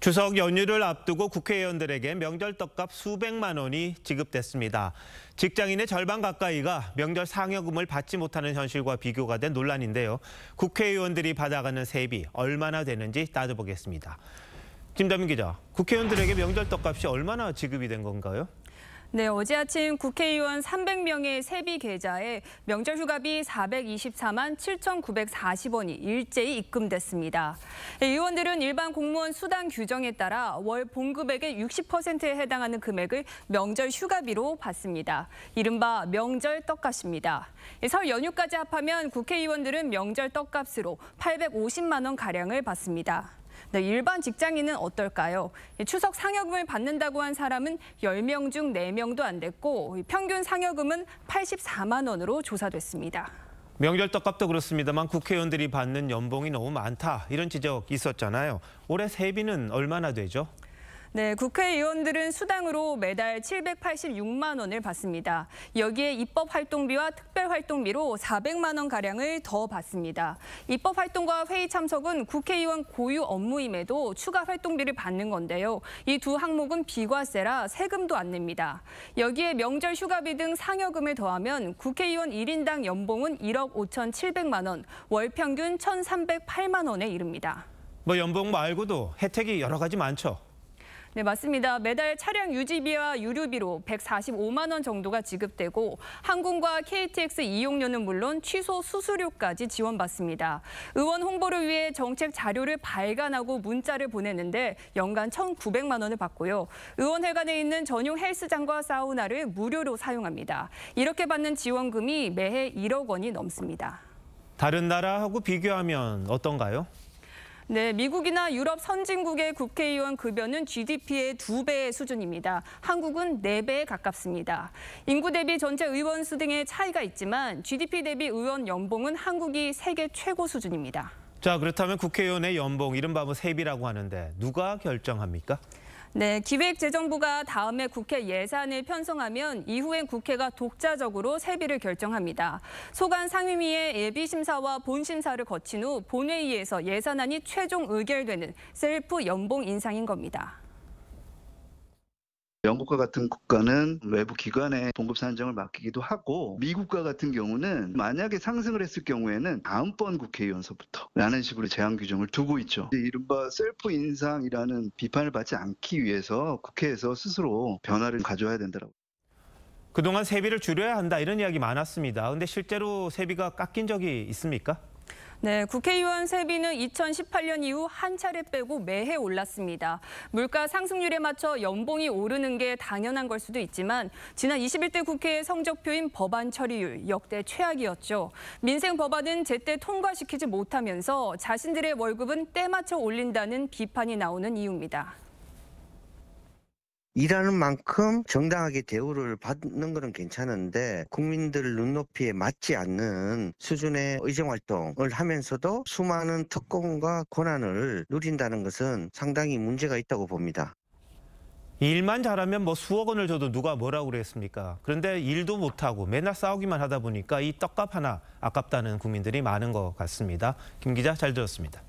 추석 연휴를 앞두고 국회의원들에게 명절 떡값 수백만 원이 지급됐습니다. 직장인의 절반 가까이가 명절 상여금을 받지 못하는 현실과 비교가 된 논란인데요. 국회의원들이 받아가는 세비 얼마나 되는지 따져보겠습니다. 김다민 기자, 국회의원들에게 명절 떡값이 얼마나 지급이 된 건가요? 네, 어제 아침 국회의원 300명의 세비 계좌에 명절 휴가비 424만 7,940원이 일제히 입금됐습니다. 예, 의원들은 일반 공무원 수당 규정에 따라 월 봉급액의 60%에 해당하는 금액을 명절 휴가비로 받습니다. 이른바 명절 떡값입니다. 예, 설 연휴까지 합하면 국회의원들은 명절 떡값으로 850만 원가량을 받습니다. 네, 일반 직장인은 어떨까요? 추석 상여금을 받는다고 한 사람은 10명 중 4명도 안 됐고 평균 상여금은 84만 원으로 조사됐습니다. 명절 떡값도 그렇습니다만 국회의원들이 받는 연봉이 너무 많다 이런 지적 있었잖아요. 올해 세비는 얼마나 되죠? 네, 국회의원들은 수당으로 매달 786만 원을 받습니다. 여기에 입법활동비와 특별활동비로 400만 원가량을 더 받습니다. 입법활동과 회의 참석은 국회의원 고유 업무임에도 추가 활동비를 받는 건데요. 이 두 항목은 비과세라 세금도 안 냅니다. 여기에 명절 휴가비 등 상여금을 더하면 국회의원 1인당 연봉은 1억 5,700만 원, 월평균 1,308만 원에 이릅니다. 뭐 연봉 말고도 혜택이 여러 가지 많죠. 네, 맞습니다. 매달 차량 유지비와 유류비로 145만 원 정도가 지급되고 항공과 KTX 이용료는 물론 취소 수수료까지 지원받습니다. 의원 홍보를 위해 정책 자료를 발간하고 문자를 보내는데 연간 1,900만 원을 받고요. 의원회관에 있는 전용 헬스장과 사우나를 무료로 사용합니다. 이렇게 받는 지원금이 매해 1억 원이 넘습니다. 다른 나라하고 비교하면 어떤가요? 네, 미국이나 유럽 선진국의 국회의원 급여는 GDP의 두 배 수준입니다. 한국은 네배에 가깝습니다. 인구 대비 전체 의원 수 등의 차이가 있지만 GDP 대비 의원 연봉은 한국이 세계 최고 수준입니다. 자, 그렇다면 국회의원의 연봉, 이른바 뭐 세비라고 하는데 누가 결정합니까? 네, 기획재정부가 다음에 국회 예산을 편성하면 이후엔 국회가 독자적으로 세비를 결정합니다. 소관 상임위의 예비심사와 본심사를 거친 후 본회의에서 예산안이 최종 의결되는 셀프 연봉 인상인 겁니다. 영국과 같은 국가는 외부 기관에 봉급 산정을 맡기기도 하고 미국과 같은 경우는 만약에 상승을 했을 경우에는 다음번 국회의원서부터 라는 식으로 제한 규정을 두고 있죠. 이른바 셀프 인상이라는 비판을 받지 않기 위해서 국회에서 스스로 변화를 가져와야 된다고. 그동안 세비를 줄여야 한다 이런 이야기 많았습니다. 근데 실제로 세비가 깎인 적이 있습니까? 네, 국회의원 세비는 2018년 이후 한 차례 빼고 매해 올랐습니다. 물가 상승률에 맞춰 연봉이 오르는 게 당연한 걸 수도 있지만 지난 21대 국회의 성적표인 법안 처리율 역대 최악이었죠. 민생 법안은 제때 통과시키지 못하면서 자신들의 월급은 때맞춰 올린다는 비판이 나오는 이유입니다. 일하는 만큼 정당하게 대우를 받는 것은 괜찮은데 국민들 눈높이에 맞지 않는 수준의 의정활동을 하면서도 수많은 특권과 권한을 누린다는 것은 상당히 문제가 있다고 봅니다. 일만 잘하면 뭐 수억 원을 줘도 누가 뭐라고 그랬습니까? 그런데 일도 못하고 맨날 싸우기만 하다 보니까 이 떡값 하나 아깝다는 국민들이 많은 것 같습니다. 김 기자 잘 들었습니다.